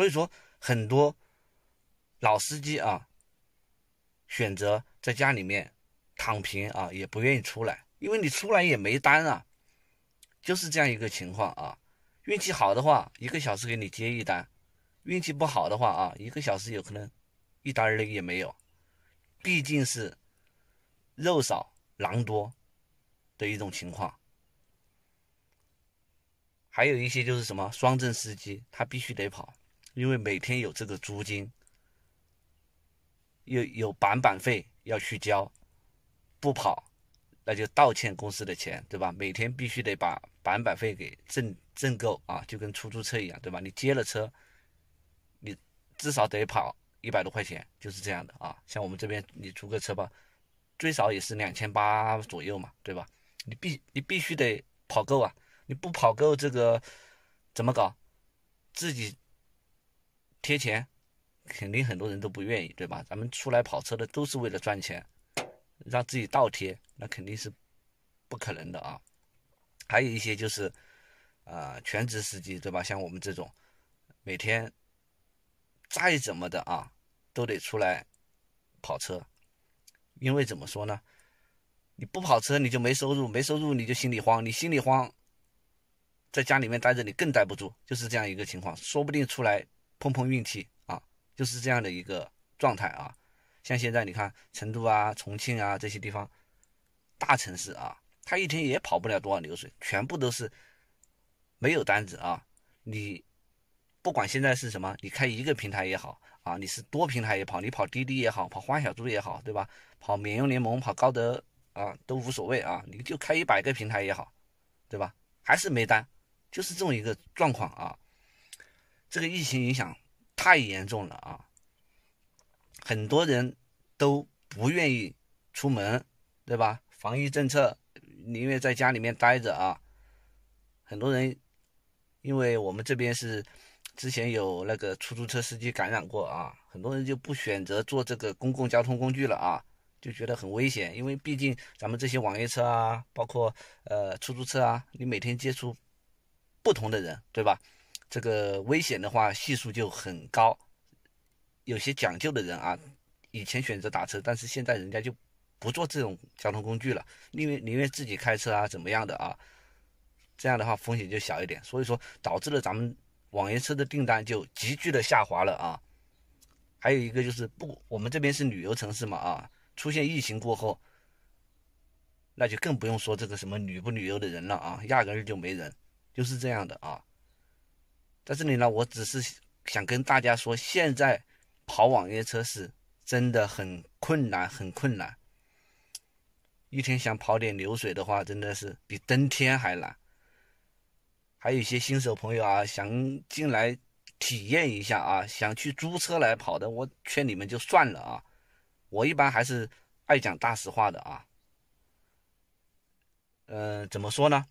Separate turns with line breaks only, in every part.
所以说，很多老司机啊，选择在家里面躺平啊，也不愿意出来，因为你出来也没单啊，就是这样一个情况啊。运气好的话，一个小时给你接一单；运气不好的话啊，一个小时有可能一单的也没有。毕竟是肉少狼多的一种情况。还有一些就是什么双证司机，他必须得跑。因为每天有这个租金，有有板板费要去交，不跑，那就倒欠公司的钱，对吧？每天必须得把板板费给挣挣够啊，就跟出租车一样，对吧？你接了车，你至少得跑一百多块钱，就是这样的啊。像我们这边你租个车吧，最少也是两千八左右嘛，对吧？你必你必须得跑够啊，你不跑够这个怎么搞？自己。贴钱，肯定很多人都不愿意，对吧？咱们出来跑车的都是为了赚钱，让自己倒贴，那肯定是不可能的啊。还有一些就是，呃，全职司机，对吧？像我们这种，每天再怎么的啊，都得出来跑车，因为怎么说呢？你不跑车你就没收入，没收入你就心里慌，你心里慌，在家里面待着你更待不住，就是这样一个情况。说不定出来。碰碰运气啊，就是这样的一个状态啊。像现在你看成都啊、重庆啊这些地方，大城市啊，它一天也跑不了多少流水，全部都是没有单子啊。你不管现在是什么，你开一个平台也好啊，你是多平台也跑，你跑滴滴也好，跑欢小猪也好，对吧？跑免佣联盟、跑高德啊，都无所谓啊。你就开一百个平台也好，对吧？还是没单，就是这么一个状况啊。这个疫情影响太严重了啊，很多人都不愿意出门，对吧？防疫政策宁愿在家里面待着啊。很多人因为我们这边是之前有那个出租车司机感染过啊，很多人就不选择坐这个公共交通工具了啊，就觉得很危险。因为毕竟咱们这些网约车啊，包括呃出租车啊，你每天接触不同的人，对吧？这个危险的话系数就很高，有些讲究的人啊，以前选择打车，但是现在人家就不坐这种交通工具了，宁愿宁愿自己开车啊，怎么样的啊？这样的话风险就小一点，所以说导致了咱们网约车的订单就急剧的下滑了啊。还有一个就是不，我们这边是旅游城市嘛啊，出现疫情过后，那就更不用说这个什么旅不旅游的人了啊，压根儿就没人，就是这样的啊。在这里呢，我只是想跟大家说，现在跑网约车是真的很困难，很困难。一天想跑点流水的话，真的是比登天还难。还有一些新手朋友啊，想进来体验一下啊，想去租车来跑的，我劝你们就算了啊。我一般还是爱讲大实话的啊。嗯，怎么说呢？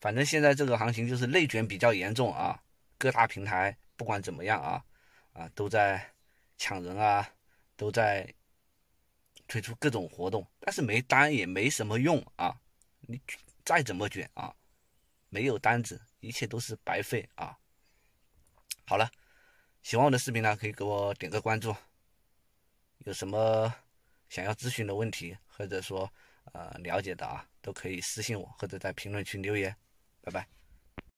反正现在这个行情就是内卷比较严重啊。各大平台不管怎么样啊，啊都在抢人啊，都在推出各种活动，但是没单也没什么用啊。你再怎么卷啊，没有单子，一切都是白费啊。好了，喜欢我的视频呢，可以给我点个关注。有什么想要咨询的问题，或者说呃了解的啊，都可以私信我，或者在评论区留言。拜拜。